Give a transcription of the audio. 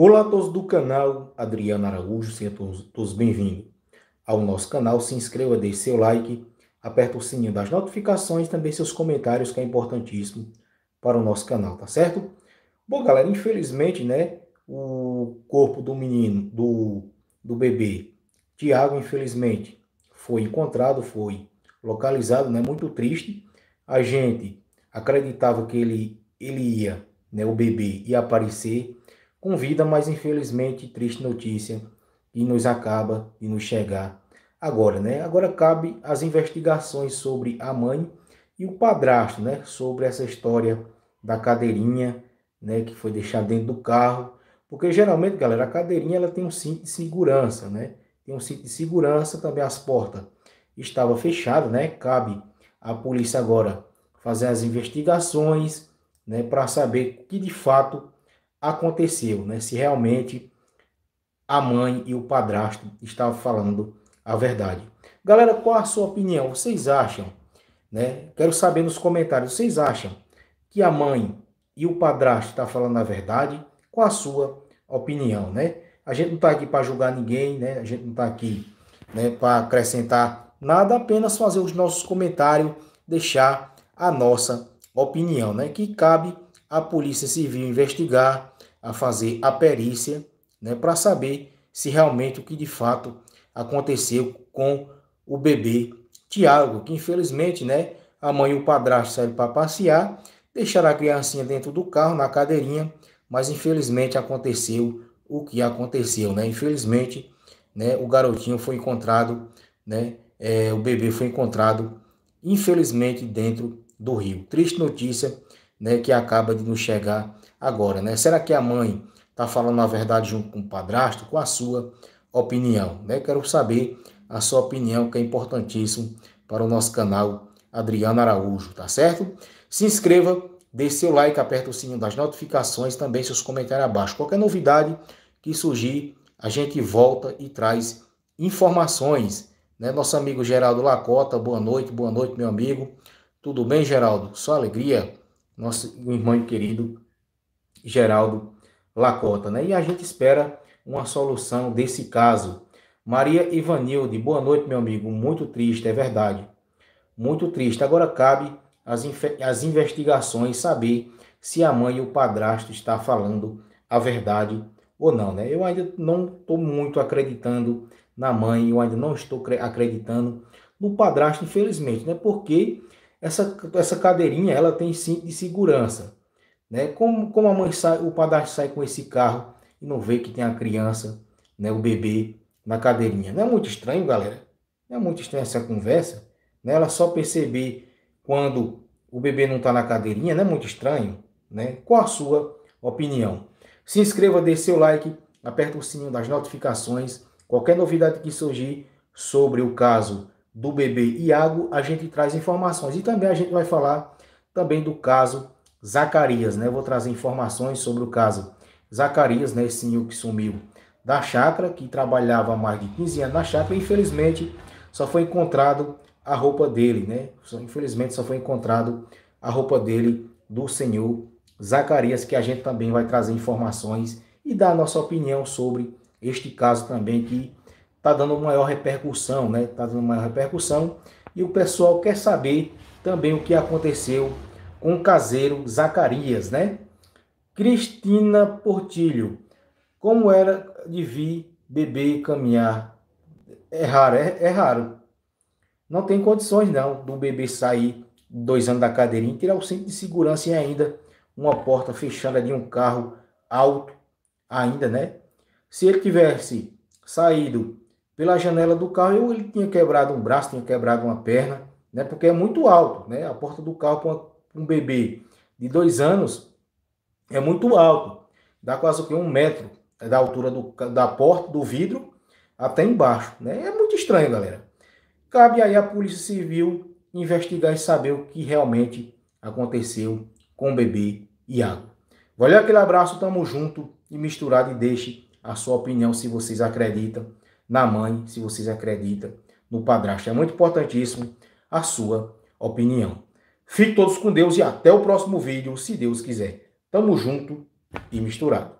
Olá a todos do canal Adriano Araújo, sejam todos, todos bem-vindos ao nosso canal. Se inscreva, deixe seu like, aperta o sininho das notificações e também seus comentários, que é importantíssimo para o nosso canal, tá certo? Bom, galera, infelizmente, né, o corpo do menino, do, do bebê, Tiago, infelizmente, foi encontrado, foi localizado, né, muito triste. A gente acreditava que ele, ele ia, né, o bebê ia aparecer, com vida, mas infelizmente triste notícia que nos acaba de nos chegar agora, né? Agora cabe as investigações sobre a mãe e o padrasto, né? Sobre essa história da cadeirinha, né? Que foi deixada dentro do carro, porque geralmente, galera, a cadeirinha ela tem um cinto de segurança, né? Tem um cinto de segurança também as portas estava fechada, né? Cabe à polícia agora fazer as investigações, né? Para saber que de fato aconteceu, né? Se realmente a mãe e o padrasto estavam falando a verdade. Galera, qual a sua opinião? Vocês acham, né? Quero saber nos comentários. Vocês acham que a mãe e o padrasto está falando a verdade? Qual a sua opinião, né? A gente não está aqui para julgar ninguém, né? A gente não está aqui, né? Para acrescentar nada, apenas fazer os nossos comentários, deixar a nossa opinião, né? Que cabe a Polícia Civil investigar, a fazer a perícia, né, para saber se realmente o que de fato aconteceu com o bebê Tiago, que infelizmente, né, a mãe e o padrasto saíram para passear, deixaram a criancinha dentro do carro, na cadeirinha, mas infelizmente aconteceu o que aconteceu, né? Infelizmente, né, o garotinho foi encontrado, né, é, o bebê foi encontrado, infelizmente, dentro do rio. Triste notícia né, que acaba de nos chegar agora, né? Será que a mãe está falando a verdade junto com o padrasto? Com a sua opinião, né? Quero saber a sua opinião, que é importantíssimo para o nosso canal Adriano Araújo, tá certo? Se inscreva, deixe seu like, aperta o sininho das notificações, também seus comentários abaixo. Qualquer novidade que surgir, a gente volta e traz informações. Né? Nosso amigo Geraldo Lacota, boa noite, boa noite, meu amigo. Tudo bem, Geraldo? Só alegria nosso irmão querido Geraldo Lacota. Né? E a gente espera uma solução desse caso. Maria Ivanilde, boa noite, meu amigo. Muito triste, é verdade. Muito triste. Agora cabe as às investigações saber se a mãe e o padrasto estão falando a verdade ou não. Né? Eu ainda não estou muito acreditando na mãe, eu ainda não estou acreditando no padrasto, infelizmente, né? porque essa, essa cadeirinha ela tem cinto de segurança. Né? Como, como a mãe sai, o padastro sai com esse carro e não vê que tem a criança, né, o bebê, na cadeirinha? Não é muito estranho, galera? Não é muito estranha essa conversa? Né? Ela só perceber quando o bebê não está na cadeirinha, não é muito estranho? Né? Qual a sua opinião? Se inscreva, dê seu like, aperta o sininho das notificações. Qualquer novidade que surgir sobre o caso do bebê Iago, a gente traz informações e também a gente vai falar também do caso Zacarias, né? vou trazer informações sobre o caso Zacarias, né? Esse senhor que sumiu da chácara, que trabalhava há mais de 15 anos na chácara, e infelizmente só foi encontrado a roupa dele, né? Infelizmente só foi encontrado a roupa dele do senhor Zacarias, que a gente também vai trazer informações e dar a nossa opinião sobre este caso também que está dando maior repercussão, né? Está dando maior repercussão. E o pessoal quer saber também o que aconteceu com o caseiro Zacarias, né? Cristina Portilho, como era de vir, beber e caminhar? É raro, é, é raro. Não tem condições, não, do bebê sair dois anos da cadeirinha, tirar o centro de segurança e ainda uma porta fechada de um carro alto ainda, né? Se ele tivesse saído pela janela do carro, ele tinha quebrado um braço, tinha quebrado uma perna, né? Porque é muito alto, né? A porta do carro para um bebê de dois anos é muito alto, dá quase que um metro é da altura do, da porta, do vidro, até embaixo, né? É muito estranho, galera. Cabe aí a Polícia Civil investigar e saber o que realmente aconteceu com o bebê Iago. Valeu aquele abraço, tamo junto e misturado e deixe a sua opinião se vocês acreditam na mãe, se vocês acreditam no padrasto. É muito importantíssimo a sua opinião. Fiquem todos com Deus e até o próximo vídeo, se Deus quiser. Tamo junto e misturado.